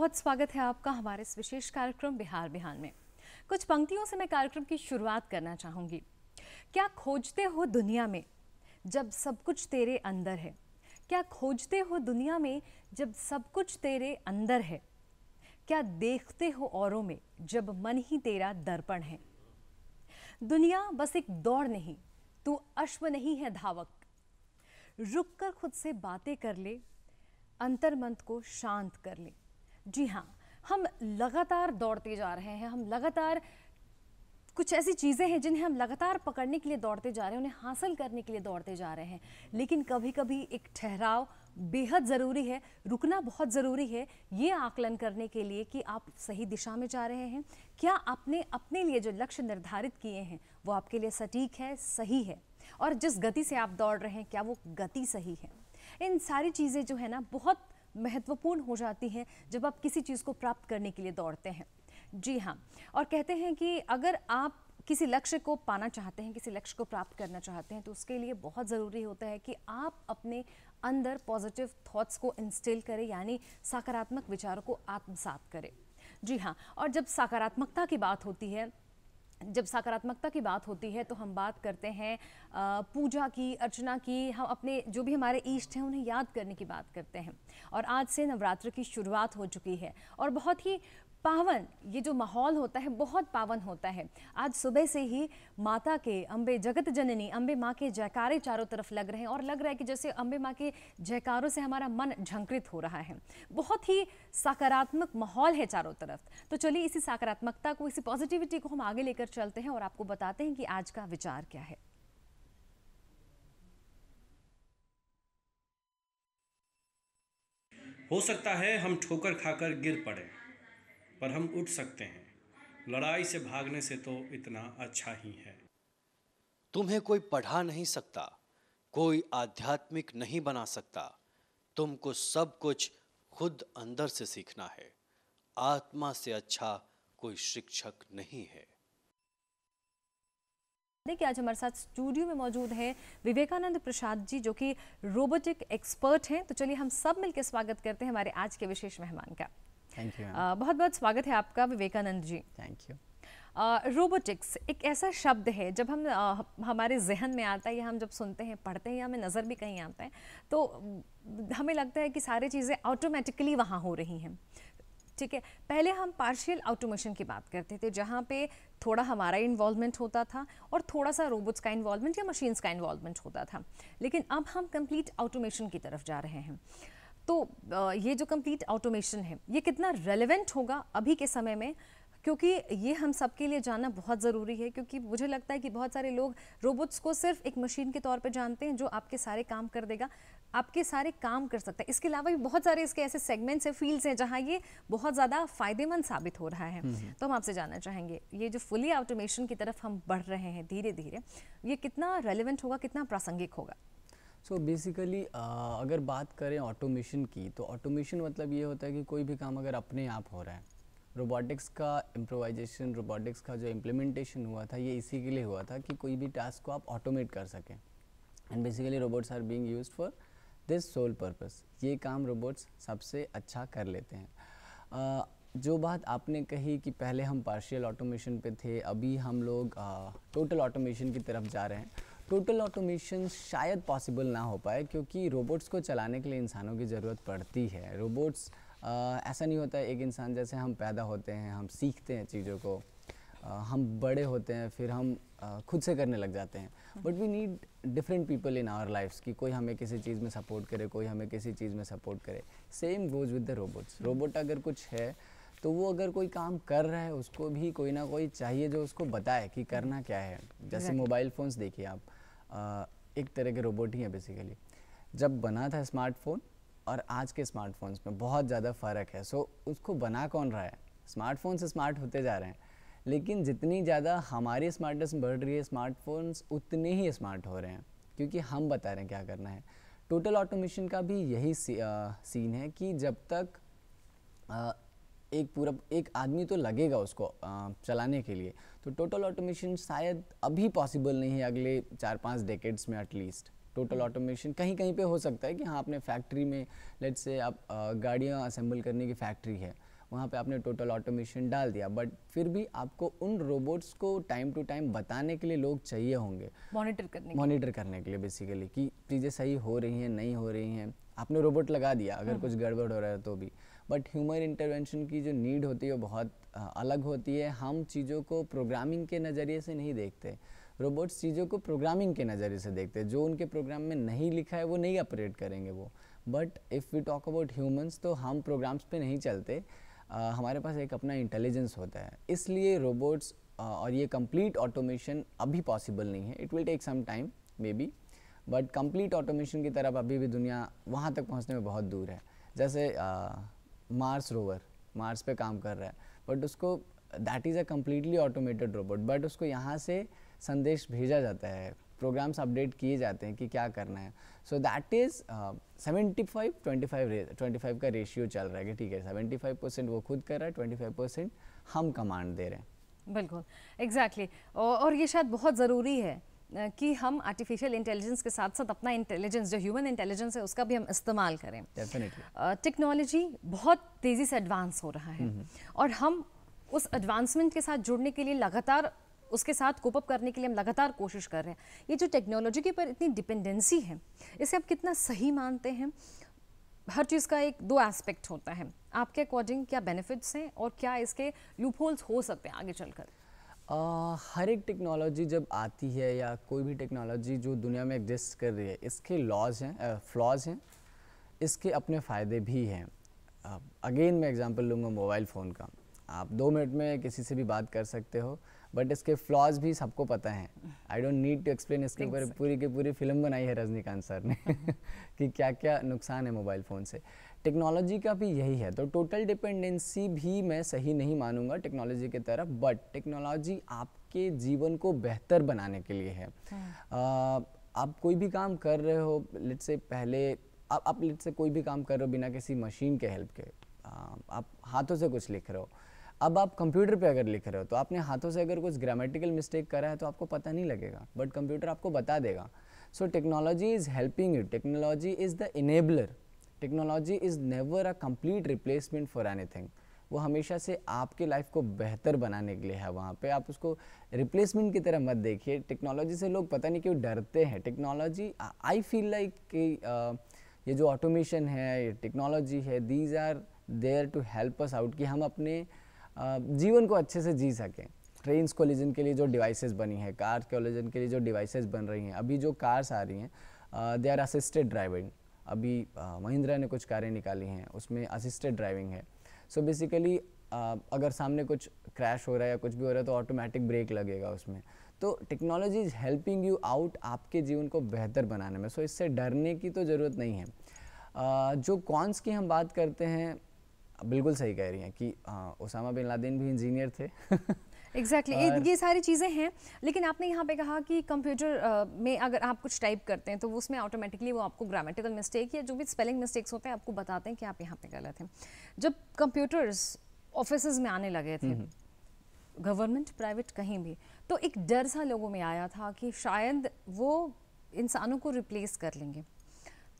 बहुत स्वागत है आपका हमारे इस विशेष कार्यक्रम बिहार बिहार में कुछ पंक्तियों से मैं कार्यक्रम की शुरुआत करना चाहूंगी क्या खोजते हो दुनिया में जब सब कुछ तेरे अंदर है क्या खोजते हो दुनिया में जब सब कुछ तेरे अंदर है क्या देखते हो औरों में जब मन ही तेरा दर्पण है दुनिया बस एक दौड़ नहीं तू अश्व नहीं है धावक रुक कर खुद से बातें कर ले अंतर्मंत को शांत कर ले जी हाँ हम लगातार दौड़ते जा रहे हैं हम लगातार कुछ ऐसी चीज़ें हैं जिन्हें हम लगातार पकड़ने के लिए दौड़ते जा रहे हैं उन्हें हासिल करने के लिए दौड़ते जा रहे हैं लेकिन कभी कभी एक ठहराव बेहद ज़रूरी है रुकना बहुत ज़रूरी है ये आकलन करने के लिए कि आप सही दिशा में जा रहे हैं क्या आपने अपने लिए जो लक्ष्य निर्धारित किए हैं वो आपके लिए सटीक है सही है और जिस गति से आप दौड़ रहे हैं क्या वो गति सही है इन सारी चीज़ें जो है ना बहुत महत्वपूर्ण हो जाती हैं जब आप किसी चीज़ को प्राप्त करने के लिए दौड़ते हैं जी हाँ और कहते हैं कि अगर आप किसी लक्ष्य को पाना चाहते हैं किसी लक्ष्य को प्राप्त करना चाहते हैं तो उसके लिए बहुत ज़रूरी होता है कि आप अपने अंदर पॉजिटिव थॉट्स को इंस्टिल करें यानी सकारात्मक विचारों को आत्मसात करें जी हाँ और जब सकारात्मकता की बात होती है जब सकारात्मकता की बात होती है तो हम बात करते हैं पूजा की अर्चना की हम अपने जो भी हमारे ईष्ट हैं उन्हें याद करने की बात करते हैं और आज से नवरात्र की शुरुआत हो चुकी है और बहुत ही पावन ये जो माहौल होता है बहुत पावन होता है आज सुबह से ही माता के अंबे जगत जननी अम्बे माँ के जयकारे चारों तरफ लग रहे हैं और लग रहा है कि जैसे अंबे माँ के जयकारों से हमारा मन झंकृत हो रहा है बहुत ही सकारात्मक माहौल है चारों तरफ तो चलिए इसी सकारात्मकता को इसी पॉजिटिविटी को हम आगे लेकर चलते हैं और आपको बताते हैं कि आज का विचार क्या है हो सकता है हम ठोकर खाकर गिर पड़े पर हम उठ सकते हैं लड़ाई से भागने से तो इतना अच्छा ही है तुम्हें कोई पढ़ा नहीं सकता कोई आध्यात्मिक नहीं बना सकता तुमको सब कुछ खुद अंदर से सीखना है आत्मा से अच्छा कोई शिक्षक नहीं है कि आज हमारे साथ स्टूडियो में मौजूद हैं विवेकानंद प्रसाद जी जो कि रोबोटिक एक्सपर्ट हैं तो चलिए हम सब मिलकर स्वागत करते हैं हमारे आज के विशेष मेहमान का थैंक यू uh, बहुत बहुत स्वागत है आपका Vivekananda ji thank you robotics uh, एक ऐसा शब्द है जब हम uh, हमारे जहन में आता है या हम जब सुनते हैं पढ़ते हैं या हमें नज़र भी कहीं आता है तो हमें लगता है कि सारी चीज़ें ऑटोमेटिकली वहाँ हो रही हैं ठीक है पहले हम पार्शियल ऑटोमेशन की बात करते थे जहाँ पे थोड़ा हमारा इन्वॉल्वमेंट होता था और थोड़ा सा रोबोट्स का इन्वॉल्वमेंट या मशीन्स का इन्वॉल्वमेंट होता था लेकिन अब हम कंप्लीट ऑटोमेशन की तरफ जा रहे हैं तो ये जो कंप्लीट ऑटोमेशन है ये कितना रेलिवेंट होगा अभी के समय में क्योंकि ये हम सब के लिए जानना बहुत ज़रूरी है क्योंकि मुझे लगता है कि बहुत सारे लोग रोबोट्स को सिर्फ एक मशीन के तौर पे जानते हैं जो आपके सारे काम कर देगा आपके सारे काम कर सकता है इसके अलावा भी बहुत सारे इसके ऐसे सेगमेंट्स हैं फील्ड्स हैं जहाँ ये बहुत ज़्यादा फायदेमंद साबित हो रहा है तो हम आपसे जानना चाहेंगे ये जो फुली ऑटोमेशन की तरफ हम बढ़ रहे हैं धीरे धीरे ये कितना रेलिवेंट होगा कितना प्रासंगिक होगा सो so बेसिकली uh, अगर बात करें ऑटोमेशन की तो ऑटोमेशन मतलब ये होता है कि कोई भी काम अगर अपने आप हो रहा है रोबोटिक्स का इम्प्रोवाइजेशन रोबोटिक्स का जो इम्प्लीमेंटेशन हुआ था ये इसी के लिए हुआ था कि कोई भी टास्क को आप ऑटोमेट कर सकें and basically robots are being used for this sole purpose ये काम रोबोट्स सबसे अच्छा कर लेते हैं uh, जो बात आपने कही कि पहले हम पार्शियल ऑटोमेशन पे थे अभी हम लोग टोटल uh, ऑटोमेशन की तरफ जा रहे हैं टोटल ऑटोमेशन शायद पॉसिबल ना हो पाए क्योंकि रोबोट्स को चलाने के लिए इंसानों की ज़रूरत पड़ती है रोबोट्स ऐसा नहीं होता एक इंसान जैसे हम पैदा होते हैं हम सीखते हैं चीज़ों को आ, हम बड़े होते हैं फिर हम आ, खुद से करने लग जाते हैं but we need different people in our lifes कि कोई हमें किसी चीज़ में सपोर्ट करे कोई हमें किसी चीज़ में सपोर्ट करे same goes with the robots robot अगर कुछ है तो वो अगर कोई काम कर रहा है उसको भी कोई ना कोई चाहिए जो उसको बताए कि करना क्या है जैसे मोबाइल फ़ोन्स देखिए आप एक तरह के रोबोट ही हैं बेसिकली जब बना था स्मार्टफोन और आज के स्मार्टफोन्स में बहुत ज़्यादा फ़र्क है सो उसको बना कौन रहा है स्मार्टफोन से स्मार्ट होते जा रहे हैं लेकिन जितनी ज़्यादा हमारी स्मार्टनेस बढ़ रही है स्मार्टफोन्स उतने ही स्मार्ट हो रहे हैं क्योंकि हम बता रहे हैं क्या करना है टोटल ऑटोमेशन का भी यही सी, आ, सीन है कि जब तक एक पूरा एक आदमी तो लगेगा उसको चलाने के लिए तो टोटल ऑटोमेशन शायद अभी पॉसिबल नहीं है अगले चार पाँच डेकेड्स में एटलीस्ट टोटल ऑटोमेशन कहीं कहीं पे हो सकता है कि हाँ आपने फैक्ट्री में लेट से आप गाड़ियाँ असेंबल करने की फैक्ट्री है वहाँ पे आपने टोटल ऑटोमेशन डाल दिया बट फिर भी आपको उन रोबोट्स को टाइम टू टाइम बताने के लिए लोग चाहिए होंगे मॉनिटर करने मॉनिटर करने के लिए बेसिकली कि चीज़ें सही हो रही हैं नहीं हो रही हैं आपने रोबोट लगा दिया अगर hmm. कुछ गड़बड़ हो रहा है तो भी बट ह्यूमन इंटरवेंशन की जो नीड होती है वो बहुत अलग होती है हम चीज़ों को प्रोग्रामिंग के नज़रिए से नहीं देखते रोबोट्स चीज़ों को प्रोग्रामिंग के नज़रिए से देखते हैं जो उनके प्रोग्राम में नहीं लिखा है वो नहीं ऑपरेट करेंगे वो but if we talk about humans तो हम प्रोग्राम्स पे नहीं चलते आ, हमारे पास एक अपना इंटेलिजेंस होता है इसलिए रोबोट्स और ये कंप्लीट ऑटोमेशन अभी पॉसिबल नहीं है it will take some time maybe but complete automation की तरफ अभी भी दुनिया वहाँ तक पहुँचने में बहुत दूर है जैसे आ, मार्स रोवर मार्स पे काम कर रहा है बट उसको that is a completely automated robot but उसको यहाँ से संदेश भेजा जाता है प्रोग्राम्स अपडेट किए जाते हैं कि क्या करना है so that is seventy five twenty five twenty five का रेशियो चल रहा है कि ठीक है सेवेंटी फाइव परसेंट वो खुद कर रहा है ट्वेंटी फाइव परसेंट हम कमांड दे रहे हैं बिल्कुल एग्जैक्टली exactly. और ये शायद बहुत ज़रूरी है कि हम आर्टिफिशियल इंटेलिजेंस के साथ साथ अपना इंटेलिजेंस जो ह्यूमन इंटेलिजेंस है उसका भी हम इस्तेमाल करें टेक्नोलॉजी बहुत तेज़ी से एडवांस हो रहा है हम्म, हम्म। और हम उस एडवांसमेंट के साथ जुड़ने के लिए लगातार उसके साथ कोप अप करने के लिए हम लगातार कोशिश कर रहे हैं ये जो टेक्नोलॉजी के ऊपर इतनी डिपेंडेंसी है इसे आप कितना सही मानते हैं हर चीज़ का एक दो एस्पेक्ट होता है आपके अकॉर्डिंग क्या बेनिफिट्स हैं और क्या इसके लूपहोल्स हो सकते हैं आगे चलकर आ, हर एक टेक्नोलॉजी जब आती है या कोई भी टेक्नोलॉजी जो दुनिया में एग्जिस्ट कर रही है इसके लॉज हैं फ्लॉज हैं इसके अपने फ़ायदे भी हैं अगेन मैं एग्ज़ाम्पल लूँगा मोबाइल फ़ोन का आप दो मिनट में किसी से भी बात कर सकते हो बट इसके फ्लॉज भी सबको पता हैं I don't need to explain इसके ऊपर पूरी की पूरी फिल्म बनाई है रजनीकांत सर ने कि क्या क्या नुकसान है मोबाइल फ़ोन से टेक्नोलॉजी का भी यही है तो टोटल डिपेंडेंसी भी मैं सही नहीं मानूंगा टेक्नोलॉजी की तरफ बट टेक्नोलॉजी आपके जीवन को बेहतर बनाने के लिए है हाँ। आप कोई भी काम कर रहे हो लेट से पहले आप आप लेट से कोई भी काम कर रहे हो बिना किसी मशीन के हेल्प के आप हाथों से कुछ लिख रहे हो अब आप कंप्यूटर पे अगर लिख रहे हो तो आपने हाथों से अगर कुछ ग्रामेटिकल मिस्टेक करा है तो आपको पता नहीं लगेगा बट कंप्यूटर आपको बता देगा so technology is helping you technology is the enabler technology is never a complete replacement for anything वो हमेशा से आपके लाइफ को बेहतर बनाने के लिए है वहाँ पे आप उसको रिप्लेसमेंट की तरह मत देखिए टेक्नोलॉजी से लोग पता नहीं क्यों डरते हैं टेक्नोलॉजी आई फील लाइक कि ये जो ऑटोमेशन है ये टेक्नोलॉजी है these are there to help us out कि हम अपने जीवन को अच्छे से जी सकें ट्रेन्स कोलिजन के लिए जो डिवाइसेस बनी है कार कोलिजन के लिए जो डिवाइसेस बन रही हैं अभी जो कार्स आ रही हैं दे आर असिस्टेड ड्राइविंग अभी महिंद्रा ने कुछ कारें निकाली हैं उसमें असिस्टेड ड्राइविंग है सो so बेसिकली अगर सामने कुछ क्रैश हो रहा है या कुछ भी हो रहा है तो ऑटोमेटिक ब्रेक लगेगा उसमें तो technology is helping you out आपके जीवन को बेहतर बनाने में सो so इससे डरने की तो ज़रूरत नहीं है जो कॉन्स की हम बात करते हैं बिल्कुल सही कह रही हैं कि ओसामा बिन लादेन भी इंजीनियर थे एग्जैक्टली exactly. ये सारी चीज़ें हैं लेकिन आपने यहाँ पे कहा कि कंप्यूटर में अगर आप कुछ टाइप करते हैं तो उसमें ऑटोमेटिकली वो आपको ग्रामेटिकल मिस्टेक या जो भी स्पेलिंग मिस्टेक्स होते हैं आपको बताते हैं कि आप यहाँ पे गलत हैं जब कंप्यूटर्स ऑफिस में आने लगे थे गवर्नमेंट प्राइवेट कहीं भी तो एक डर सा लोगों में आया था कि शायद वो इंसानों को रिप्लेस कर लेंगे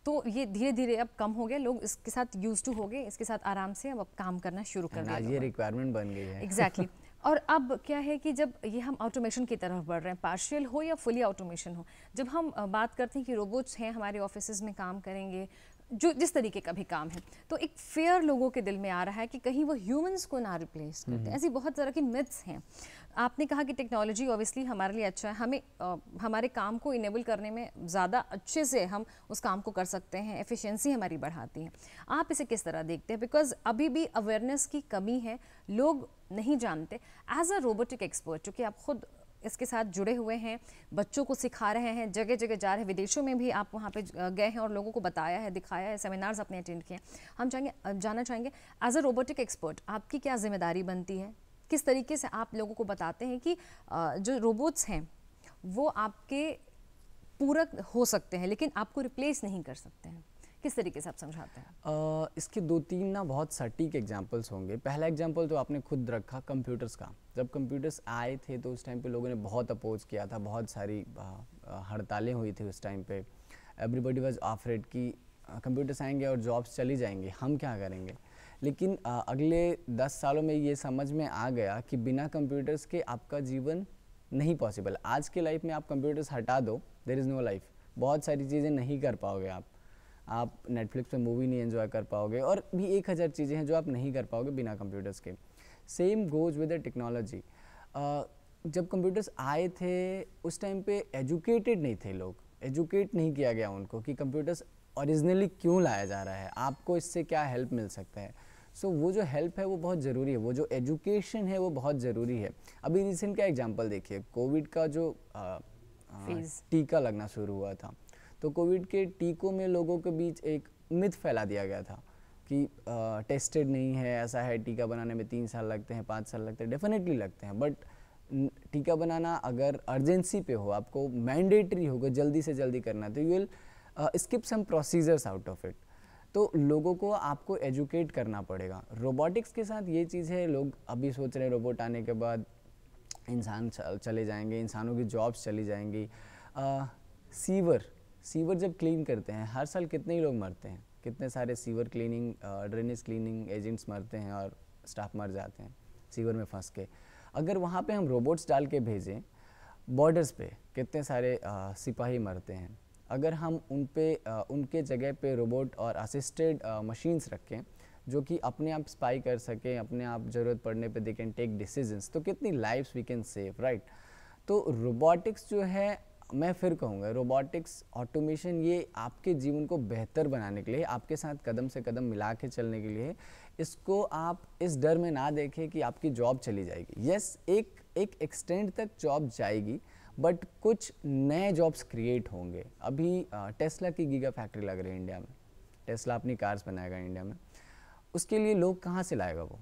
तो ये धीरे धीरे अब कम हो गया लोग इसके साथ यूज टू हो गए इसके साथ आराम से अब अब काम करना शुरू कर दिया हाँ, ये रिक्वायरमेंट बन गई है एग्जैक्टली exactly. और अब क्या है कि जब ये हम ऑटोमेशन की तरफ बढ़ रहे हैं पार्शियल हो या फुली ऑटोमेशन हो जब हम बात करते हैं कि रोबोट्स हैं हमारे ऑफिस में काम करेंगे जो जिस तरीके का भी काम है तो एक फेयर लोगों के दिल में आ रहा है कि कहीं वो ह्यूमंस को ना रिप्लेस करते हम्म। ऐसी बहुत तरह की मिथ्स हैं आपने कहा कि टेक्नोलॉजी ऑब्वियसली हमारे लिए अच्छा है हमें आ, हमारे काम को इनेबल करने में ज़्यादा अच्छे से हम उस काम को कर सकते हैं एफिशिएंसी हमारी बढ़ाती है आप इसे किस तरह देखते हैं बिकॉज अभी भी अवेयरनेस की कमी है लोग नहीं जानते एज अ रोबोटिक एक्सपर्ट चूँकि आप खुद इसके साथ जुड़े हुए हैं बच्चों को सिखा रहे हैं जगह जगह जा रहे हैं विदेशों में भी आप वहाँ पे गए हैं और लोगों को बताया है दिखाया है सेमिनार्स आपने अटेंड किए हैं हम चाहेंगे जाना चाहेंगे एज अ रोबोटिक एक्सपर्ट आपकी क्या जिम्मेदारी बनती है किस तरीके से आप लोगों को बताते हैं कि जो रोबोट्स हैं वो आपके पूरक हो सकते हैं लेकिन आपको रिप्लेस नहीं कर सकते हैं किस तरीके से आप समझाते हैं इसके दो तीन ना बहुत सटीक एग्जाम्पल्स होंगे पहला एग्जाम्पल तो आपने खुद रखा कंप्यूटर्स का जब कंप्यूटर्स आए थे तो उस टाइम पे लोगों ने बहुत अपोज किया था बहुत सारी हड़तालें हुई थी उस टाइम पे एवरीबॉडी वाज ऑफरेड कि कंप्यूटर्स आएंगे और जॉब्स चली जाएंगी हम क्या करेंगे लेकिन अगले दस सालों में ये समझ में आ गया कि बिना कंप्यूटर्स के आपका जीवन नहीं पॉसिबल आज के लाइफ में आप कंप्यूटर्स हटा दो देर इज़ नो लाइफ बहुत सारी चीज़ें नहीं कर पाओगे आप आप नेटफ्लिक्स पे मूवी नहीं एंजॉय कर पाओगे और भी एक हज़ार चीज़ें हैं जो आप नहीं कर पाओगे बिना कंप्यूटर्स के same goes with the technology जब कंप्यूटर्स आए थे उस टाइम पे एजुकेटेड नहीं थे लोग एजुकेट नहीं किया गया उनको कि कंप्यूटर्स ओरिजिनली क्यों लाया जा रहा है आपको इससे क्या हेल्प मिल सकता है सो so, वो जो हेल्प है वो बहुत ज़रूरी है वो जो एजुकेशन है वो बहुत ज़रूरी है अभी रिसेंट का एग्जांपल देखिए कोविड का जो टीका लगना शुरू हुआ था तो कोविड के टीकों में लोगों के बीच एक मिथ फैला दिया गया था कि आ, टेस्टेड नहीं है ऐसा है टीका बनाने में तीन साल लगते हैं पाँच साल लगते हैं डेफिनेटली लगते हैं बट टीका बनाना अगर अर्जेंसी पे हो आपको मैंडेटरी होगा जल्दी से जल्दी करना तो you will skip some procedures out of it तो लोगों को आपको एजुकेट करना पड़ेगा रोबोटिक्स के साथ ये चीज़ है लोग अभी सोच रहे हैं रोबोट आने के बाद इंसान चले जाएंगे इंसानों की जॉब्स चली जाएंगी आ, सीवर सीवर जब क्लीन करते हैं हर साल कितने ही लोग मरते हैं कितने सारे sewer cleaning drainage cleaning agents मरते हैं और स्टाफ मर जाते हैं सीवर में फंस के अगर वहाँ पे हम रोबोट्स डाल के भेजें बॉर्डर्स पे कितने सारे आ, सिपाही मरते हैं अगर हम उन पे उनके जगह पे रोबोट और असिस्टेड मशीन्स रखें जो कि अपने आप स्पाई कर सकें अपने आप ज़रूरत पड़ने पे दे कैन टेक डिसीजंस तो कितनी lifes we can save right तो रोबोटिक्स जो है मैं फिर कहूँगा रोबोटिक्स ऑटोमेशन ये आपके जीवन को बेहतर बनाने के लिए आपके साथ कदम से कदम मिला के चलने के लिए इसको आप इस डर में ना देखें कि आपकी जॉब चली जाएगी यस yes, एक एक एक्सटेंड तक जॉब जाएगी बट कुछ नए जॉब्स क्रिएट होंगे अभी टेस्ला की गीगा फैक्ट्री लग रही है इंडिया में टेस्ला अपनी कार्स बनाएगा इंडिया में उसके लिए लोग कहाँ से लाएगा वो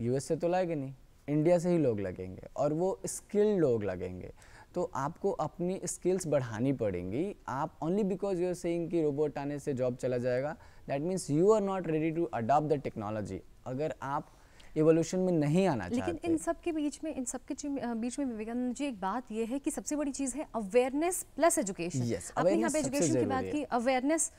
यूएस से तो लाएगा नहीं इंडिया से ही लोग लगेंगे और वो स्किल्ड लोग लगेंगे तो आपको अपनी स्किल्स बढ़ानी पड़ेंगी आप only because you are saying कि रोबोट आने से जॉब चला जाएगा that means you are not ready to adopt the technology अगर आप इवोल्यूशन में नहीं आना लेकिन इन सब के बीच में इन सब के बीच में विवेकानंद जी एक बात यह है कि सबसे बड़ी चीज़ है अवेयरनेस प्लस एजुकेशन yes, अपने यहाँ पे एजुकेशन की बात की awareness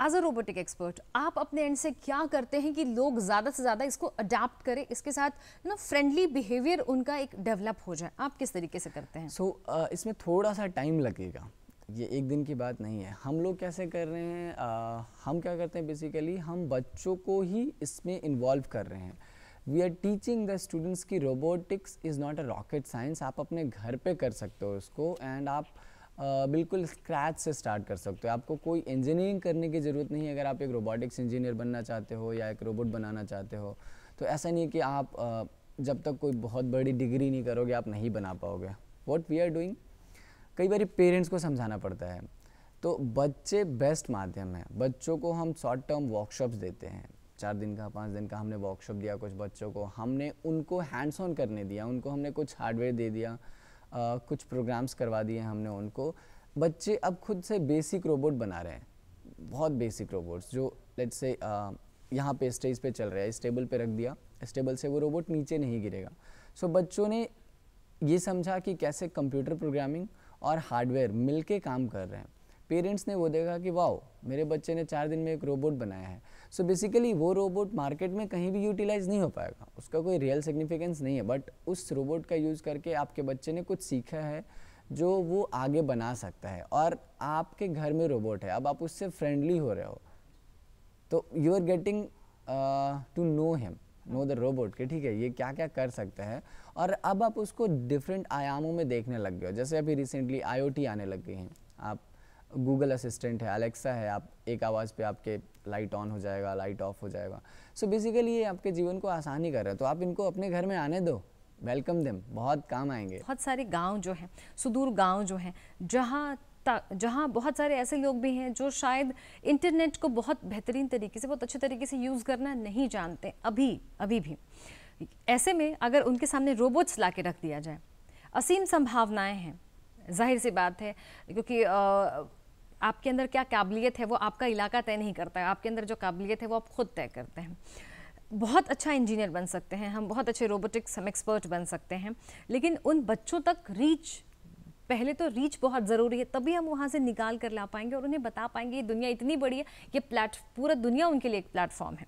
as a robotic expert आप अपने एंड से क्या करते हैं कि लोग ज़्यादा से ज़्यादा इसको अडाप्ट करें इसके साथ ना फ्रेंडली बिहेवियर उनका एक डेवलप हो जाए आप किस तरीके से करते हैं सो so, uh, इसमें थोड़ा सा टाइम लगेगा ये एक दिन की बात नहीं है हम लोग कैसे कर रहे हैं uh, हम क्या करते हैं बेसिकली हम बच्चों को ही इसमें इन्वॉल्व कर रहे हैं we are teaching the students की robotics is not a rocket science आप अपने घर पे कर सकते हो उसको एंड आप बिल्कुल स्क्रैच से स्टार्ट कर सकते हो आपको कोई इंजीनियरिंग करने की ज़रूरत नहीं है अगर आप एक रोबोटिक्स इंजीनियर बनना चाहते हो या एक रोबोट बनाना चाहते हो तो ऐसा नहीं है कि आप जब तक कोई बहुत बड़ी डिग्री नहीं करोगे आप नहीं बना पाओगे वॉट वी आर डूइंग कई बार पेरेंट्स को समझाना पड़ता है तो बच्चे बेस्ट माध्यम है बच्चों को हम शॉर्ट टर्म वर्कशॉप्स देते हैं चार दिन का पाँच दिन का हमने वर्कशॉप दिया कुछ बच्चों को हमने उनको हैंड्स ऑन करने दिया उनको हमने कुछ हार्डवेयर दे दिया आ, कुछ प्रोग्राम्स करवा दिए हमने उनको बच्चे अब खुद से बेसिक रोबोट बना रहे हैं बहुत बेसिक रोबोट्स जो लेट्स से यहाँ पे स्टेज पे चल रहा है स्टेबल पे रख दिया स्टेबल से वो रोबोट नीचे नहीं गिरेगा सो so, बच्चों ने ये समझा कि कैसे कंप्यूटर प्रोग्रामिंग और हार्डवेयर मिलके काम कर रहे हैं पेरेंट्स ने वो देखा कि वाओ मेरे बच्चे ने चार दिन में एक रोबोट बनाया है सो बेसिकली वो रोबोट मार्केट में कहीं भी यूटिलाइज नहीं हो पाएगा उसका कोई रियल सिग्निफिकेंस नहीं है बट उस रोबोट का यूज़ करके आपके बच्चे ने कुछ सीखा है जो वो आगे बना सकता है और आपके घर में रोबोट है अब आप उससे फ्रेंडली हो रहे हो तो you are getting to know him know the robot के ठीक है ये क्या क्या कर सकता है और अब आप उसको डिफरेंट आयामों में देखने लग गए हो जैसे अभी रिसेंटली आई आने लग गई हैं आप गूगल असिस्टेंट है अलेक्सा है आप एक आवाज़ पे आपके लाइट ऑन हो जाएगा लाइट ऑफ हो जाएगा सो so बेसिकली ये आपके जीवन को आसानी कर रहा है तो आप इनको अपने घर में आने दो वेलकम देम बहुत काम आएंगे बहुत सारे गांव जो हैं सुदूर गांव जो हैं जहाँ जहाँ बहुत सारे ऐसे लोग भी हैं जो शायद इंटरनेट को बहुत बेहतरीन तरीके से बहुत अच्छे तरीके से यूज़ करना नहीं जानते अभी अभी भी ऐसे में अगर उनके सामने रोबोट्स ला के रख दिया जाए असीम संभावनाएँ हैं जाहिर सी बात है क्योंकि आपके अंदर क्या काबिलियत है वो आपका इलाका तय नहीं करता है आपके अंदर जो काबिलियत है वो आप खुद तय करते हैं बहुत अच्छा इंजीनियर बन सकते हैं हम बहुत अच्छे रोबोटिक्स हम एक्सपर्ट बन सकते हैं लेकिन उन बच्चों तक रीच पहले तो रीच बहुत ज़रूरी है तभी हम वहाँ से निकाल कर ला पाएंगे और उन्हें बता पाएंगे ये दुनिया इतनी बड़ी है ये प्लेट पूरा दुनिया उनके लिए एक प्लेटफॉर्म है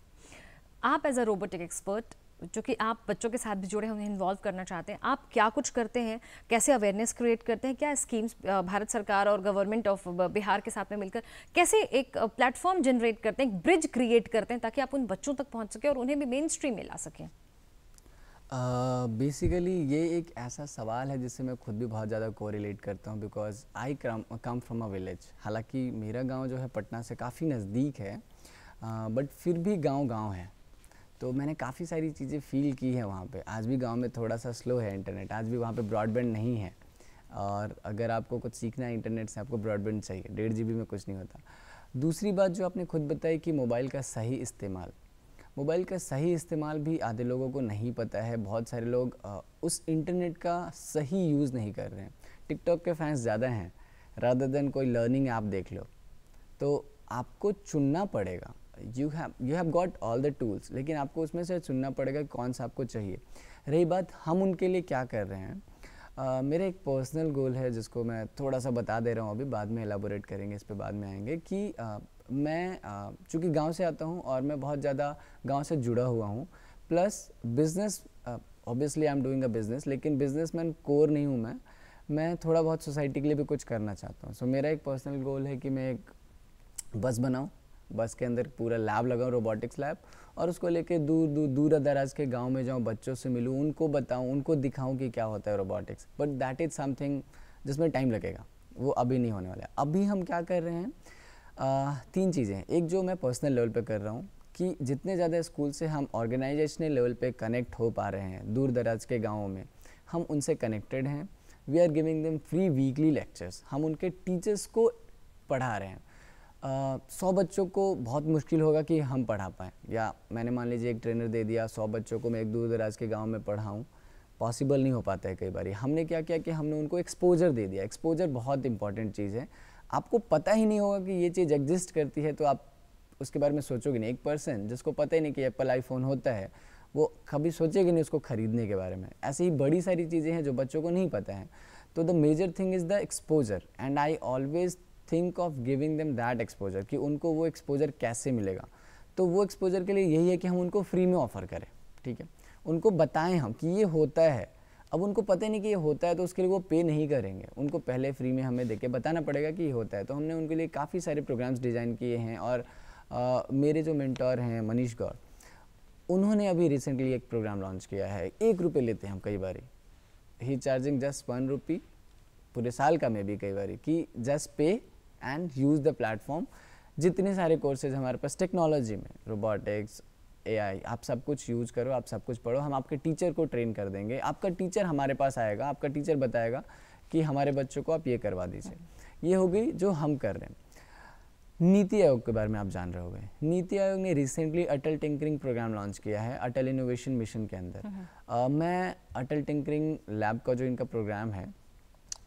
आप एज अ रोबोटिक एक्सपर्ट जो कि आप बच्चों के साथ भी जुड़े हैं उन्हें इन्वॉल्व करना चाहते हैं आप क्या कुछ करते हैं कैसे अवेयरनेस क्रिएट करते हैं क्या स्कीम्स भारत सरकार और गवर्नमेंट ऑफ बिहार के साथ में मिलकर कैसे एक प्लेटफॉर्म जनरेट करते हैं एक ब्रिज क्रिएट करते हैं ताकि आप उन बच्चों तक पहुँच सकें और उन्हें भी मेन स्ट्रीम में ला सकें बेसिकली uh, ये एक ऐसा सवाल है जिससे मैं खुद भी बहुत ज़्यादा कोरिलेट करता हूँ because I come from a village हालांकि मेरा गांव जो है पटना से काफ़ी नज़दीक है बट uh, फिर भी गांव गांव है तो मैंने काफ़ी सारी चीज़ें फील की है वहाँ पे आज भी गांव में थोड़ा सा स्लो है इंटरनेट आज भी वहाँ पे ब्रॉडबैंड नहीं है और अगर आपको कुछ सीखना है इंटरनेट से आपको ब्रॉडबैंड चाहिए डेढ़ जी में कुछ नहीं होता दूसरी बात जो आपने खुद बताई कि मोबाइल का सही इस्तेमाल मोबाइल का सही इस्तेमाल भी आधे लोगों को नहीं पता है बहुत सारे लोग उस इंटरनेट का सही यूज़ नहीं कर रहे हैं टिकटॉक के फैंस ज़्यादा हैं रादर देन कोई लर्निंग ऐप देख लो तो आपको चुनना पड़ेगा you have you have got all the tools लेकिन आपको उसमें से चुनना पड़ेगा कौन सा आपको चाहिए रही बात हम उनके लिए क्या कर रहे हैं Uh, मेरा एक पर्सनल गोल है जिसको मैं थोड़ा सा बता दे रहा हूँ अभी बाद में एलाबोरेट करेंगे इस पर बाद में आएंगे कि uh, मैं uh, चूँकि गाँव से आता हूँ और मैं बहुत ज़्यादा गाँव से जुड़ा हुआ हूँ plus business obviously I am doing a business लेकिन बिज़नेस मैन कोर नहीं हूँ मैं मैं थोड़ा बहुत सोसाइटी के लिए भी कुछ करना चाहता हूँ सो so, मेरा एक पर्सनल गोल है कि मैं एक बस बनाऊँ बस के अंदर पूरा लैब लगाऊँ रोबोटिक्स लैब और उसको लेके दूर दूर दूर दराज के गांव में जाऊँ बच्चों से मिलूँ उनको बताऊँ उनको दिखाऊँ कि क्या होता है robotics but that is something जिसमें टाइम लगेगा वो अभी नहीं होने वाला अभी हम क्या कर रहे हैं आ, तीन चीज़ें एक जो मैं पर्सनल लेवल पर कर रहा हूँ कि जितने ज़्यादा स्कूल से हम ऑर्गेनाइजेशनल लेवल पर कनेक्ट हो पा रहे हैं दूर दराज के गाँवों में हम उनसे कनेक्टेड हैं we are giving them free weekly lectures हम उनके टीचर्स को पढ़ा रहे हैं सौ बच्चों को बहुत मुश्किल होगा कि हम पढ़ा पाएँ या मैंने मान लीजिए एक ट्रेनर दे दिया सौ बच्चों को मैं एक दूर दराज के गाँव में पढ़ाऊँ पॉसिबल नहीं हो पाता है कई बार हमने क्या किया कि हमने उनको एक्सपोजर दे दिया एक्सपोजर बहुत इंपॉर्टेंट चीज़ है आपको पता ही नहीं होगा कि ये चीज़ एग्जिस्ट करती है तो आप उसके बारे में सोचोगे नहीं एक पर्सन जिसको पता ही नहीं कि एप्पल आईफोन होता है वो कभी सोचेगी नहीं उसको ख़रीदने के बारे में ऐसी ही बड़ी सारी चीज़ें हैं जो बच्चों को नहीं पता है तो the major thing is the exposure and I always think of giving them that exposure कि उनको वो एक्सपोजर कैसे मिलेगा तो वो एक्सपोजर के लिए यही है कि हम उनको फ्री में ऑफ़र करें ठीक है उनको बताएं हम कि ये होता है अब उनको पता नहीं कि ये होता है तो उसके लिए वो पे नहीं करेंगे उनको पहले फ्री में हमें देखे बताना पड़ेगा कि ये होता है तो हमने उनके लिए काफ़ी सारे प्रोग्राम्स डिज़ाइन किए हैं और आ, मेरे जो मेंटोर हैं मनीष गौर उन्होंने अभी रिसेंटली एक प्रोग्राम लॉन्च किया है एक रुपये लेते हैं हम कई बार ही चार्जिंग जस्ट वन रुपी पूरे साल का में भी कई बार कि जस्ट पे एंड यूज़ द प्लेटफॉर्म जितने सारे कोर्सेज हमारे पास टेक्नोलॉजी में रोबोटिक्स एआई आप सब कुछ यूज करो आप सब कुछ पढ़ो हम आपके टीचर को ट्रेन कर देंगे आपका टीचर हमारे पास आएगा आपका टीचर बताएगा कि हमारे बच्चों को आप ये करवा दीजिए ये हो गई जो हम कर रहे हैं नीति आयोग के बारे में आप जान रहे हो नीति आयोग ने recently Atal tinkering program launch किया है अटल इनोवेशन मिशन के अंदर uh, मैं अटल टिंकरिंग लैब का जो इनका प्रोग्राम है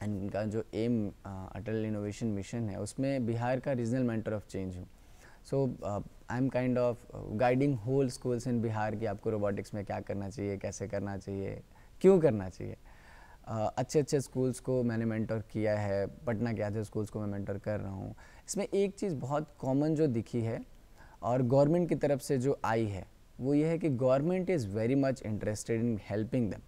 एंड उनका जो एम अटल इनोवेशन मिशन है उसमें बिहार का रीजनल मेंटर ऑफ चेंज हूँ so I am kind of guiding whole schools in Bihar की आपको रोबोटिक्स में क्या करना चाहिए कैसे करना चाहिए क्यों करना चाहिए Uh, अच्छे अच्छे स्कूल्स को मैंने मेंटर किया है पटना के आधे स्कूल्स को मैं मेंटर कर रहा हूँ इसमें एक चीज़ बहुत कॉमन जो दिखी है और गवर्नमेंट की तरफ से जो आई है वो ये है कि government is very much interested in helping them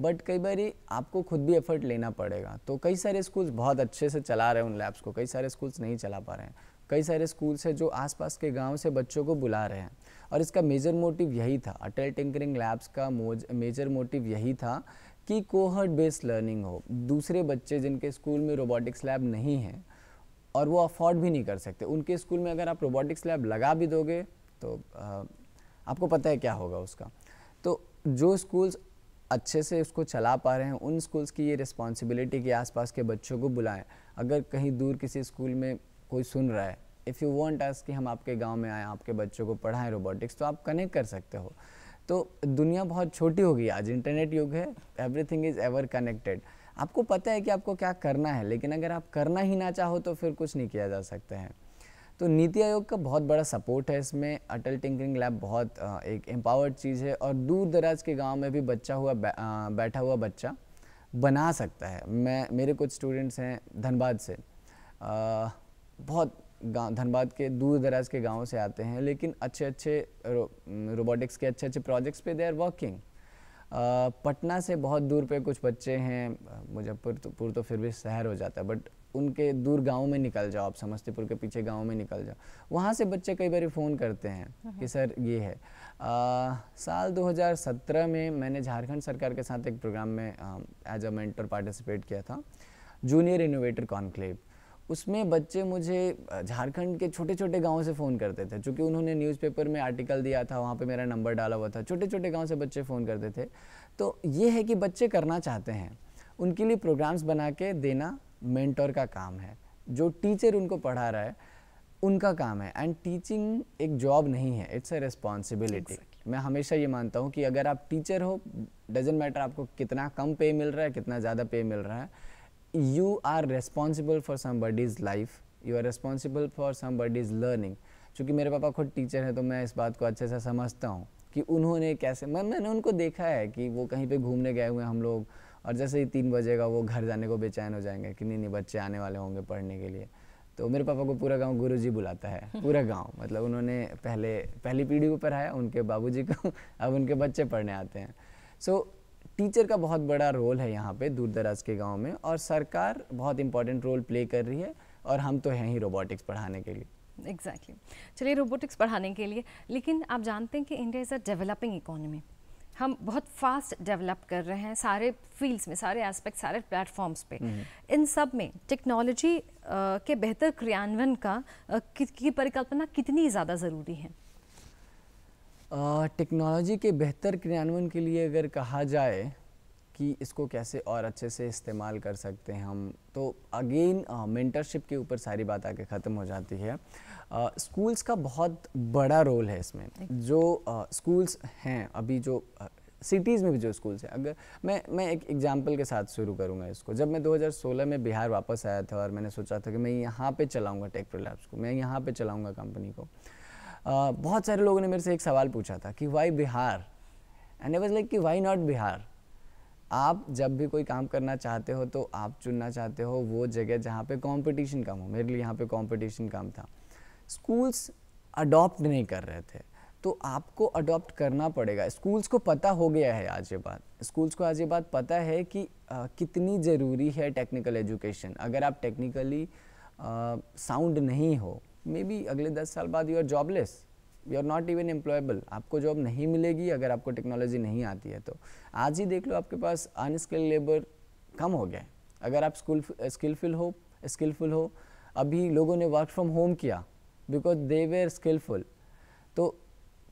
but कई बार आपको खुद भी एफर्ट लेना पड़ेगा तो कई सारे स्कूल्स बहुत अच्छे से चला रहे हैं उन लैब्स को कई सारे स्कूल्स नहीं चला पा रहे हैं कई सारे स्कूल्स हैं जो आसपास के गांव से बच्चों को बुला रहे हैं और इसका मेजर मोटिव यही था अटल टिंकरिंग लैब्स का मेजर मोटिव यही था कि कोहर्ट बेस्ड लर्निंग हो दूसरे बच्चे जिनके स्कूल में रोबोटिक्स लैब नहीं है और वो अफोर्ड भी नहीं कर सकते उनके स्कूल में अगर आप रोबोटिक्स लैब लगा भी दोगे तो आपको पता है क्या होगा उसका तो जो स्कूल्स अच्छे से उसको चला पा रहे हैं उन स्कूल्स की ये रिस्पॉन्सिबिलिटी कि आसपास के बच्चों को बुलाएं अगर कहीं दूर किसी स्कूल में कोई सुन रहा है इफ़ यू वांट अस कि हम आपके गांव में आएँ आपके बच्चों को पढ़ाएं रोबोटिक्स तो आप कनेक्ट कर सकते हो तो दुनिया बहुत छोटी हो गई आज इंटरनेट युग है एवरीथिंग इज़ एवर कनेक्टेड आपको पता है कि आपको क्या करना है लेकिन अगर आप करना ही ना चाहो तो फिर कुछ नहीं किया जा सकता है तो नीति आयोग का बहुत बड़ा सपोर्ट है इसमें अटल टिंकरिंग लैब बहुत एक एम्पावर्ड चीज़ है और दूर दराज के गांव में भी बच्चा हुआ बैठा हुआ बच्चा बना सकता है मैं मेरे कुछ स्टूडेंट्स हैं धनबाद से आ, बहुत धनबाद के दूर दराज के गाँव से आते हैं लेकिन अच्छे अच्छे रो, रोबोटिक्स के अच्छे अच्छे प्रोजेक्ट्स पे दे आर वर्किंग पटना से बहुत दूर पे कुछ बच्चे हैं मुजफ्फरपुर तो फिर भी शहर हो जाता है बट उनके दूर गाँव में निकल जाओ आप समस्तीपुर के पीछे गाँव में निकल जाओ वहाँ से बच्चे कई बार फ़ोन करते हैं हाँ, हाँ। कि सर ये है आ, साल 2017 में मैंने झारखंड सरकार के साथ एक प्रोग्राम में एज अ मेंटर पार्टिसिपेट किया था जूनियर इनोवेटर कॉन्क्लेव उसमें बच्चे मुझे झारखंड के छोटे छोटे गाँव से फ़ोन करते थे चूँकि उन्होंने न्यूज़पेपर में आर्टिकल दिया था वहाँ पर मेरा नंबर डाला हुआ था छोटे छोटे गाँव से बच्चे फ़ोन करते थे तो ये है कि बच्चे करना चाहते हैं उनके लिए प्रोग्राम्स बना के देना मेंटोर का काम है जो टीचर उनको पढ़ा रहा है उनका काम है एंड टीचिंग एक जॉब नहीं है इट्स अ रिस्पॉन्सिबिलिटी मैं हमेशा ये मानता हूँ कि अगर आप टीचर हो डजेंट मैटर आपको कितना कम पे मिल रहा है कितना ज़्यादा पे मिल रहा है you are responsible for somebody's life you are responsible for somebody's learning चूँकि मेरे पापा खुद टीचर हैं तो मैं इस बात को अच्छे से समझता हूँ कि उन्होंने कैसे मैं मैंने उनको देखा है कि वो कहीं पे घूमने गए हुए हम लोग और जैसे ही तीन बजेगा वो घर जाने को बेचैन हो जाएंगे कि नहीं नहीं बच्चे आने वाले होंगे पढ़ने के लिए तो मेरे पापा को पूरा गांव गुरुजी बुलाता है पूरा गांव मतलब उन्होंने पहले पहली पीढ़ी को पढ़ाया उनके बाबूजी को अब उनके बच्चे पढ़ने आते हैं सो so, टीचर का बहुत बड़ा रोल है यहाँ पे दूर दराज के गाँव में और सरकार बहुत इंपॉर्टेंट रोल प्ले कर रही है और हम तो हैं ही रोबोटिक्स पढ़ाने के लिए एग्जैक्टली exactly. चलिए रोबोटिक्स पढ़ाने के लिए लेकिन आप जानते हैं कि India is a developing economy हम बहुत फास्ट डेवलप कर रहे हैं सारे फील्ड्स में सारे एस्पेक्ट सारे प्लेटफॉर्म्स पे हम्म। इन सब में टेक्नोलॉजी के बेहतर क्रियान्वयन का की परिकल्पना कितनी ज़्यादा ज़रूरी है टेक्नोलॉजी के बेहतर क्रियान्वयन के लिए अगर कहा जाए कि इसको कैसे और अच्छे से इस्तेमाल कर सकते हैं हम तो अगेन मेंटरशिप के ऊपर सारी बात आके ख़त्म हो जाती है स्कूल्स का बहुत बड़ा रोल है इसमें जो स्कूल्स हैं अभी जो सिटीज़ में भी जो स्कूल्स हैं अगर मैं मैं एक एग्जांपल के साथ शुरू करूंगा इसको जब मैं 2016 में बिहार वापस आया था और मैंने सोचा था कि मैं यहाँ पे चलाऊंगा टेक प्रोलैब्स को मैं यहाँ पे चलाऊंगा कंपनी को uh, बहुत सारे लोगों ने मेरे से एक सवाल पूछा था कि why Bihar and I was like कि वाई नॉट बिहार आप जब भी कोई काम करना चाहते हो तो आप चुनना चाहते हो वो जगह जहाँ पे कंपटीशन कम हो मेरे लिए यहाँ पे कंपटीशन कम था स्कूल्स अडॉप्ट नहीं कर रहे थे तो आपको अडॉप्ट करना पड़ेगा स्कूल्स को पता हो गया है आज ये बात स्कूल्स को आज ये बात पता है कि आ, कितनी ज़रूरी है टेक्निकल एजुकेशन अगर आप टेक्निकली साउंड नहीं हो मे बी अगले दस साल बाद you are jobless you are not even employable आपको जॉब नहीं मिलेगी अगर आपको टेक्नोलॉजी नहीं आती है तो आज ही देख लो आपके पास अनस्किल लेबर कम हो गया है अगर आप स्कूल स्किलफुल हो स्किलफुल हो अभी लोगों ने वर्क फ्रॉम होम किया बिकॉज दे वेयर स्किलफुल तो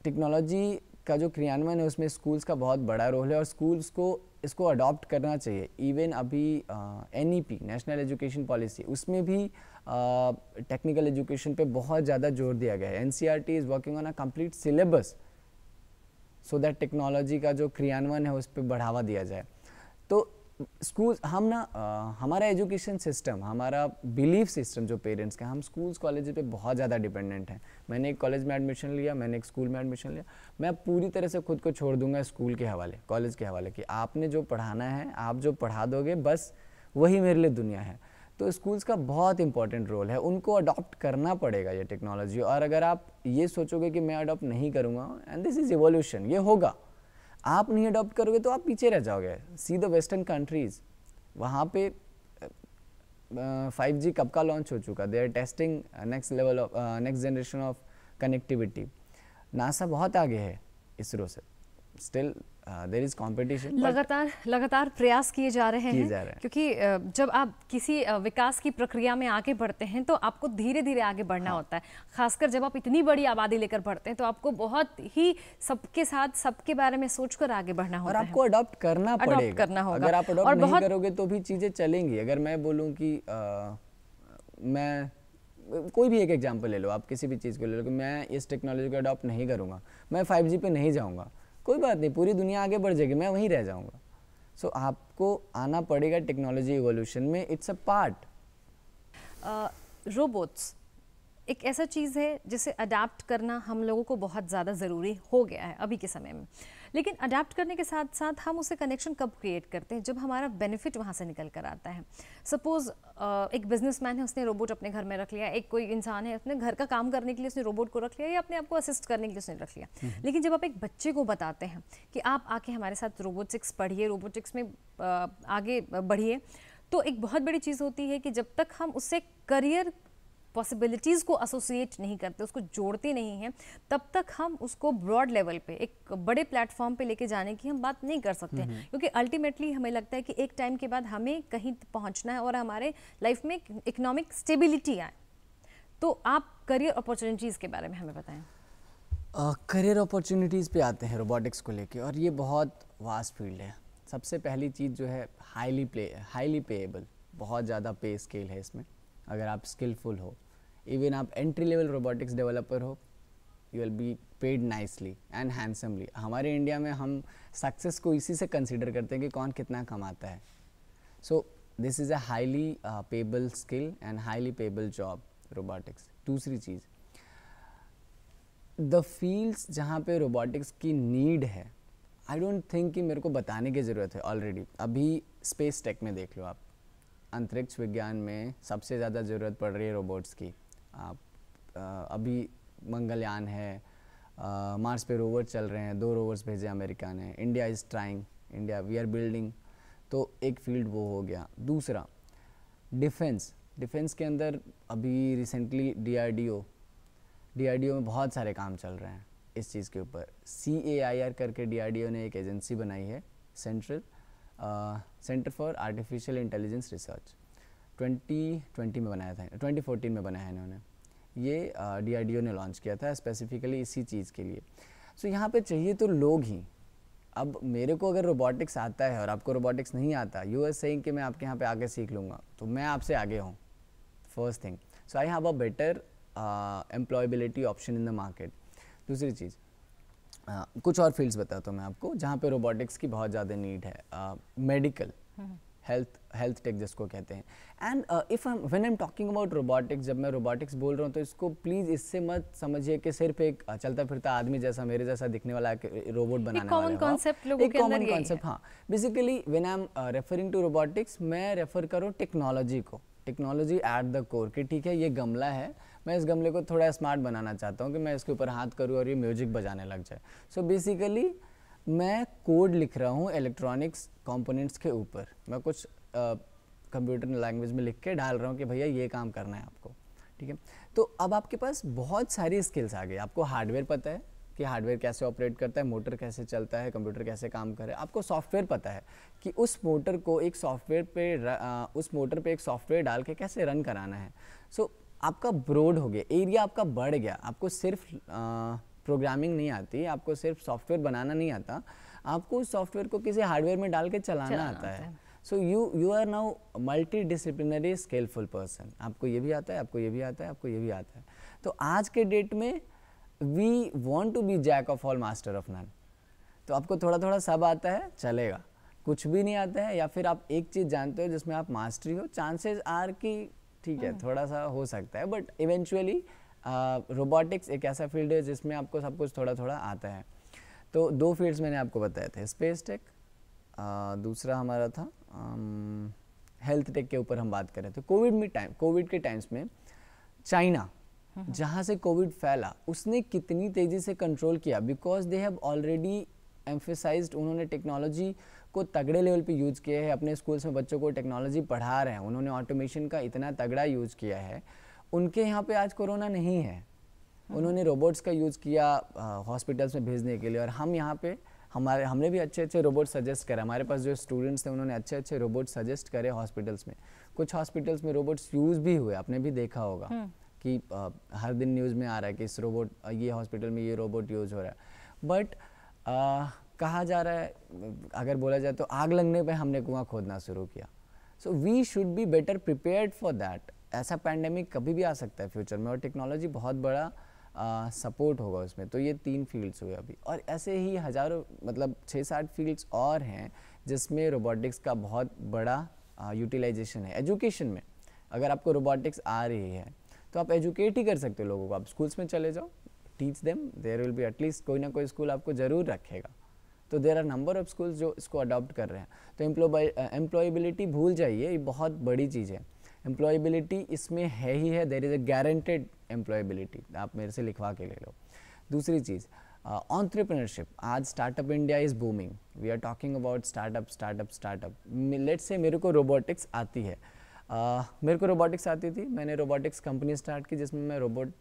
टेक्नोलॉजी का जो क्रियान्वयन है उसमें स्कूल्स का बहुत बड़ा रोल है और स्कूल्स को इसको अडॉप्ट करना चाहिए इवन अभी एन नेशनल एजुकेशन पॉलिसी उसमें भी टेक्निकल एजुकेशन पे बहुत ज़्यादा जोर दिया गया है and is working on a complete syllabus so that technology का जो क्रियान्वयन है उस पर बढ़ावा दिया जाए तो स्कूल हम ना आ, हमारा एजुकेशन सिस्टम हमारा बिलीफ सिस्टम जो पेरेंट्स का हम स्कूल्स कॉलेज पे बहुत ज़्यादा डिपेंडेंट हैं मैंने एक कॉलेज में एडमिशन लिया मैंने एक स्कूल में एडमिशन लिया मैं पूरी तरह से खुद को छोड़ दूंगा स्कूल के हवाले कॉलेज के हवाले कि आपने जो पढ़ाना है आप जो पढ़ा दोगे बस वही मेरे लिए दुनिया है तो स्कूल्स का बहुत इंपॉर्टेंट रोल है उनको अडॉप्ट करना पड़ेगा ये टेक्नोलॉजी और अगर आप ये सोचोगे कि मैं अडॉप्ट नहीं करूँगा एंड दिस इज़ एवोल्यूशन ये होगा आप नहीं अडॉप्ट करोगे तो आप पीछे रह जाओगे सी द वेस्टर्न कंट्रीज़ वहाँ पे फाइव जी कब का लॉन्च हो चुका they are testing next level of next generation of connectivity NASA बहुत आगे है इसरो से स्टिल देर इज कॉम्पिटिशन लगातार लगातार प्रयास किए जा रहे हैं जा रहे हैं क्योंकि uh, जब आप किसी uh, विकास की प्रक्रिया में आगे बढ़ते हैं तो आपको धीरे धीरे आगे बढ़ना हाँ. होता है खासकर जब आप इतनी बड़ी आबादी लेकर बढ़ते हैं तो आपको बहुत ही सबके साथ सबके बारे में सोचकर आगे बढ़ना होता और आपको अडॉप्ट करना पड़ेगा करना होगा अगर आप अडोप्ट नहीं करोगे तो भी चीज़ें चलेंगी अगर मैं बोलूँ की uh, मैं कोई भी एक एग्जाम्पल ले लो आप किसी भी चीज़ को ले लो कि मैं इस टेक्नोलॉजी को अडोप्ट नहीं करूंगा मैं फाइव पे नहीं जाऊँगा कोई बात नहीं पूरी दुनिया आगे बढ़ जाएगी मैं वहीं रह जाऊंगा सो so, आपको आना पड़ेगा टेक्नोलॉजी एवोल्यूशन में इट्स अ पार्ट रोबोट्स एक ऐसा चीज़ है जिसे अडाप्ट करना हम लोगों को बहुत ज़्यादा ज़रूरी हो गया है अभी के समय में लेकिन अडाप्ट करने के साथ साथ हम उसे कनेक्शन कब क्रिएट करते हैं जब हमारा बेनिफिट वहाँ से निकल कर आता है सपोज़ एक बिजनेसमैन है उसने रोबोट अपने घर में रख लिया एक कोई इंसान है अपने घर का काम करने के लिए उसने रोबोट को रख लिया या अपने आप को असिस्ट करने के लिए उसने रख लिया हम्म। लेकिन जब आप एक बच्चे को बताते हैं कि आप आके हमारे साथ रोबोटिक्स पढ़िए रोबोटिक्स में आगे बढ़िए तो एक बहुत बड़ी चीज़ होती है कि जब तक हम उससे करियर पॉसिबिलिटीज़ को एसोसिएट नहीं करते उसको जोड़ते नहीं हैं तब तक हम उसको ब्रॉड लेवल पे एक बड़े प्लेटफॉर्म पे लेके जाने की हम बात नहीं कर सकते हम्म। क्योंकि अल्टीमेटली हमें लगता है कि एक टाइम के बाद हमें कहीं पहुँचना है और हमारे लाइफ में इकनॉमिक स्टेबिलिटी आए तो आप करियर अपॉर्चुनिटीज़ के बारे में हमें बताएं करियर अपॉर्चुनिटीज़ पे आते हैं रोबोटिक्स को लेके और ये बहुत वास्ट फील्ड है सबसे पहली चीज़ जो है हाईली प्ले हाईली पेएबल बहुत ज़्यादा पे स्केल है इसमें अगर आप स्किलफुल हो इवन आप एंट्री लेवल रोबोटिक्स डेवलपर हो you will be paid nicely and handsomely हमारे इंडिया में हम सक्सेस को इसी से कंसिडर करते हैं कि कौन कितना कमाता है so this is a highly payable skill and highly payable job robotics दूसरी चीज़ द फील्ड्स जहाँ पे रोबोटिक्स की नीड है आई डोंट थिंक कि मेरे को बताने की ज़रूरत है ऑलरेडी अभी स्पेस टेक में देख लो आप अंतरिक्ष विज्ञान में सबसे ज़्यादा ज़रूरत पड़ रही है रोबोट्स की आप अभी मंगलयान है मार्स पे रोवर चल रहे हैं दो रोवर्स भेजे अमेरिका ने India is trying India we are building तो एक फील्ड वो हो गया दूसरा डिफेंस डिफेंस के अंदर अभी रिसेंटली डीआरडीओ डीआरडीओ में बहुत सारे काम चल रहे हैं इस चीज़ के ऊपर सी ए आई आर करके डीआरडीओ ने एक एजेंसी बनाई है central centre for artificial intelligence research 2020 में बनाया था 2014 में बनाया है इन्होंने ये डी uh, ने लॉन्च किया था स्पेसिफिकली इसी चीज़ के लिए सो so, यहाँ पे चाहिए तो लोग ही अब मेरे को अगर रोबोटिक्स आता है और आपको रोबोटिक्स नहीं आता यू एस सेइंग कि मैं आपके यहाँ पे आगे सीख लूँगा तो मैं आपसे आगे हूँ first thing so I have a better employability option in the market दूसरी चीज़ आ, हाँ, कुछ और फील्ड्स बताता हूँ मैं आपको जहाँ पे रोबोटिक्स की बहुत ज़्यादा नीड है मेडिकल हेल्थ हेल्थ टेक जिसको कहते हैं and if I when I am talking about robotics जब मैं रोबोटिक्स बोल रहा हूँ तो इसको प्लीज़ इससे मत समझिए कि सिर्फ एक चलता फिरता तो आदमी जैसा मेरे जैसा दिखने वाला रोबोट बनाने कॉमन कॉन्सेप्ट हाँ। एक कॉमन कॉन्सेप्ट हाँ basically when I am referring to robotics मैं रेफर करूँ टेक्नोलॉजी को टेक्नोलॉजी एट द कोर कि ठीक है ये गमला है मैं इस गमले को थोड़ा स्मार्ट बनाना चाहता हूँ कि मैं इसके ऊपर हाथ करूँ और ये म्यूजिक बजाने लग जाए सो बेसिकली मैं कोड लिख रहा हूँ इलेक्ट्रॉनिक्स कंपोनेंट्स के ऊपर मैं कुछ कंप्यूटर लैंग्वेज में लिख के डाल रहा हूँ कि भैया ये काम करना है आपको ठीक है तो अब आपके पास बहुत सारी स्किल्स आ गई आपको हार्डवेयर पता है कि हार्डवेयर कैसे ऑपरेट करता है मोटर कैसे चलता है कंप्यूटर कैसे काम करे आपको सॉफ्टवेयर पता है कि उस मोटर को एक सॉफ्टवेयर पे उस मोटर पे एक सॉफ्टवेयर डाल के कैसे रन कराना है सो so, आपका ब्रोड हो गया एरिया आपका बढ़ गया आपको सिर्फ प्रोग्रामिंग नहीं आती आपको सिर्फ सॉफ्टवेयर बनाना नहीं आता आपको उस सॉफ्टवेयर को किसी हार्डवेयर में डाल के चलाना, चलाना आता है so you you are now multidisciplinary skillful person आपको ये भी आता है आपको ये भी आता है आपको ये भी आता है तो आज के डेट में we want to be jack of all master of none तो आपको थोड़ा थोड़ा सब आता है चलेगा कुछ भी नहीं आता है या फिर आप एक चीज़ जानते हो जिसमें आप मास्टरी हो चांसेस आर कि ठीक है हम्म। थोड़ा सा हो सकता है बट इवेंचुअली रोबोटिक्स एक ऐसा फील्ड है जिसमें आपको सब कुछ थोड़ा थोड़ा आता है तो दो फील्ड्स मैंने आपको बताए थे स्पेस टेक दूसरा हमारा था हेल्थ टेक के ऊपर हम बात कर रहे थे कोविड में टाइम कोविड के टाइम्स में चाइना हम्म, हम्म। जहाँ से कोविड फैला उसने कितनी तेज़ी से कंट्रोल किया because they have already emphasise उन्होंने टेक्नोलॉजी को तगड़े लेवल पे यूज़ किया है अपने स्कूल्स में बच्चों को टेक्नोलॉजी पढ़ा रहे हैं उन्होंने ऑटोमेशन का इतना तगड़ा यूज़ किया है उनके यहाँ पे आज कोरोना नहीं है हाँ। उन्होंने रोबोट्स का यूज़ किया हॉस्पिटल्स में भेजने के लिए और हम यहाँ पे हमारे हमने भी अच्छे अच्छे रोबोट सजेस्ट करे हमारे पास जो स्टूडेंट्स थे उन्होंने अच्छे अच्छे रोबोट सजेस्ट करे हॉस्पिटल्स में कुछ हॉस्पिटल्स में रोबोट्स यूज़ भी हुए आपने भी देखा होगा हाँ। कि हर दिन न्यूज़ में आ रहा है कि इस रोबोट ये हॉस्पिटल में ये रोबोट यूज़ हो रहा है बट कहा जा रहा है अगर बोला जाए तो आग लगने पे हमने कुआं खोदना शुरू किया so we should be better prepared for that ऐसा पैंडमिक कभी भी आ सकता है फ्यूचर में और टेक्नोलॉजी बहुत बड़ा सपोर्ट होगा उसमें तो ये तीन फील्ड्स हुए अभी और ऐसे ही हज़ारों मतलब छः सात फील्ड्स और हैं जिसमें रोबोटिक्स का बहुत बड़ा यूटिलाइजेशन है एजुकेशन में अगर आपको रोबोटिक्स आ रही है तो आप एजुकेट ही कर सकते हो लोगों को आप स्कूल्स में चले जाओ teach them there will be at least कोई ना कोई स्कूल आपको ज़रूर रखेगा तो there are number of schools जो इसको अडॉप्ट कर रहे हैं तो एम्प्लॉयबिलिटी uh, भूल जाइए ये बहुत बड़ी चीज़ है एम्प्लॉयबिलिटी इसमें है ही है there is a guaranteed employability आप मेरे से लिखवा के ले लो दूसरी चीज़ ऑन्ट्रप्रनरशिप uh, आज startup India is booming we are talking about startup startup startup late से मेरे को रोबोटिक्स आती है uh, मेरे को रोबोटिक्स आती थी मैंने रोबोटिक्स कंपनी स्टार्ट की जिसमें मैं रोबोट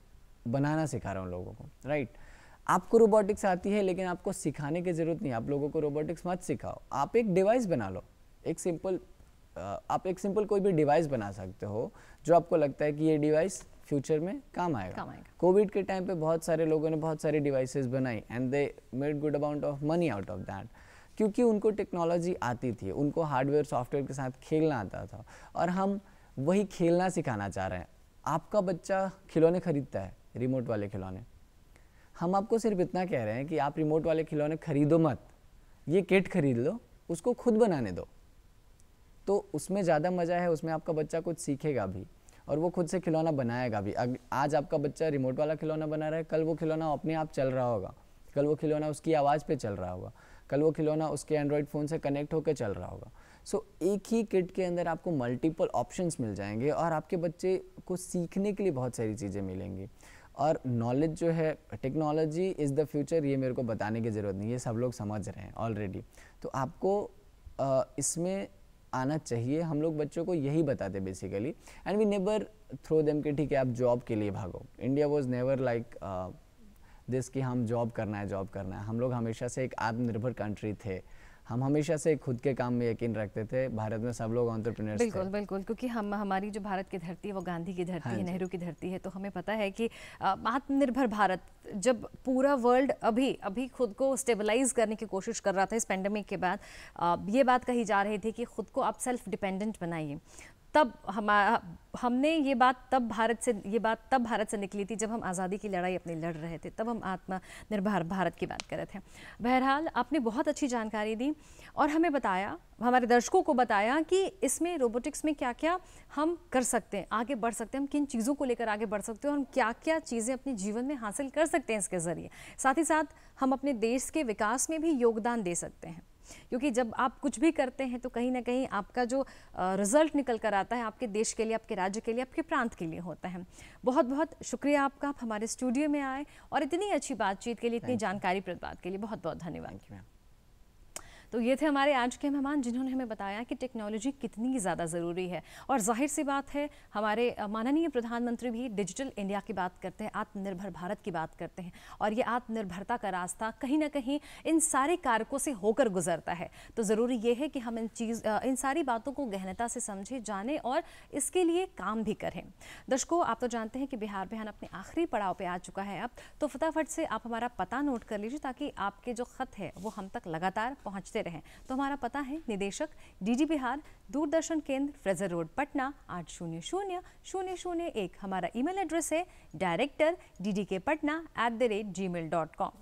बनाना सिखा रहा हूँ लोगों को राइट right? आपको रोबोटिक्स आती है लेकिन आपको सिखाने की ज़रूरत नहीं आप लोगों को रोबोटिक्स मत सिखाओ आप एक डिवाइस बना लो एक सिंपल आप एक सिंपल कोई भी डिवाइस बना सकते हो जो आपको लगता है कि ये डिवाइस फ्यूचर में काम आएगा कोविड के टाइम पे बहुत सारे लोगों ने बहुत सारे डिवाइसेस बनाई and they made good amount of money out of that क्योंकि उनको टेक्नोलॉजी आती थी उनको हार्डवेयर सॉफ्टवेयर के साथ खेलना आता था और हम वही खेलना सिखाना चाह रहे हैं आपका बच्चा खिलौने खरीदता है रिमोट वाले खिलौने हम आपको सिर्फ इतना कह रहे हैं कि आप रिमोट वाले खिलौने खरीदो मत ये किट खरीद लो उसको खुद बनाने दो तो उसमें ज़्यादा मज़ा है उसमें आपका बच्चा कुछ सीखेगा भी और वो खुद से खिलौना बनाएगा भी आज आपका बच्चा रिमोट वाला खिलौना बना रहा है कल वो खिलौना अपने आप चल रहा होगा कल वो खिलौना उसकी आवाज़ पे चल रहा होगा कल वो खिलौना उसके एंड्रॉयड फ़ोन से कनेक्ट होकर चल रहा होगा सो so, एक ही किट के अंदर आपको मल्टीपल ऑप्शंस मिल जाएंगे और आपके बच्चे को सीखने के लिए बहुत सारी चीज़ें मिलेंगी और नॉलेज जो है टेक्नोलॉजी इज़ द फ्यूचर ये मेरे को बताने की ज़रूरत नहीं ये सब लोग समझ रहे हैं ऑलरेडी तो आपको इसमें आना चाहिए हम लोग बच्चों को यही बताते basically and we never throw them कि ठीक है आप जॉब के लिए भागो India was never like this कि हम जॉब करना है जॉब करना है हम लोग हमेशा से एक आत्मनिर्भर कंट्री थे हम हमेशा से खुद के काम में यकीन रखते थे भारत में सब लोग ऑन्टरप्रीनियर्स बिल्कुल थे। बिल्कुल क्योंकि हम हमारी जो भारत की धरती है वो गांधी की धरती हाँ है नेहरू की धरती है तो हमें पता है कि आत्मनिर्भर भारत जब पूरा वर्ल्ड अभी अभी खुद को स्टेबलाइज करने की कोशिश कर रहा था इस पेंडेमिक के बाद ये बात कही जा रही थी कि खुद को आप सेल्फ डिपेंडेंट बनाइए तब हमारा हमने ये बात तब भारत से ये बात तब भारत से निकली थी जब हम आज़ादी की लड़ाई अपनी लड़ रहे थे तब हम आत्मनिर्भर भारत की बात कर रहे थे बहरहाल आपने बहुत अच्छी जानकारी दी और हमें बताया हमारे दर्शकों को बताया कि इसमें रोबोटिक्स में क्या क्या हम कर सकते हैं आगे बढ़ सकते हैं हम किन चीज़ों को लेकर आगे बढ़ सकते हैं और हम क्या क्या चीज़ें अपने जीवन में हासिल कर सकते हैं इसके ज़रिए साथ ही साथ हम अपने देश के विकास में भी योगदान दे सकते हैं क्योंकि जब आप कुछ भी करते हैं तो कहीं ना कहीं आपका जो रिजल्ट निकल कर आता है आपके देश के लिए आपके राज्य के लिए आपके प्रांत के लिए होता है बहुत बहुत शुक्रिया आपका आप हमारे स्टूडियो में आए और इतनी अच्छी बातचीत के लिए इतनी जानकारी बात के लिए बहुत बहुत धन्यवाद तो ये थे हमारे आज के मेहमान जिन्होंने हमें बताया कि टेक्नोलॉजी कितनी ज़्यादा ज़रूरी है और जाहिर सी बात है हमारे माननीय प्रधानमंत्री भी डिजिटल इंडिया की बात करते हैं आत्मनिर्भर भारत की बात करते हैं और ये आत्मनिर्भरता का रास्ता कहीं ना कहीं इन सारे कारकों से होकर गुजरता है तो ज़रूरी ये है कि हम इन चीज़ इन सारी बातों को गहनता से समझें जाने और इसके लिए काम भी करें दर्शकों आप तो जानते हैं कि बिहार बिहान अपने आखिरी पड़ाव पर आ चुका है अब तो फटाफट से आप हमारा पता नोट कर लीजिए ताकि आपके जो ख़त है वो हम तक लगातार पहुँचते रहे तो हमारा पता है निदेशक डी बिहार दूरदर्शन केंद्र फ्रेजर रोड पटना आठ शून्य शून्य शून्य शून्य एक हमारा ईमेल एड्रेस है director D D K Patna at the rate gmail dot com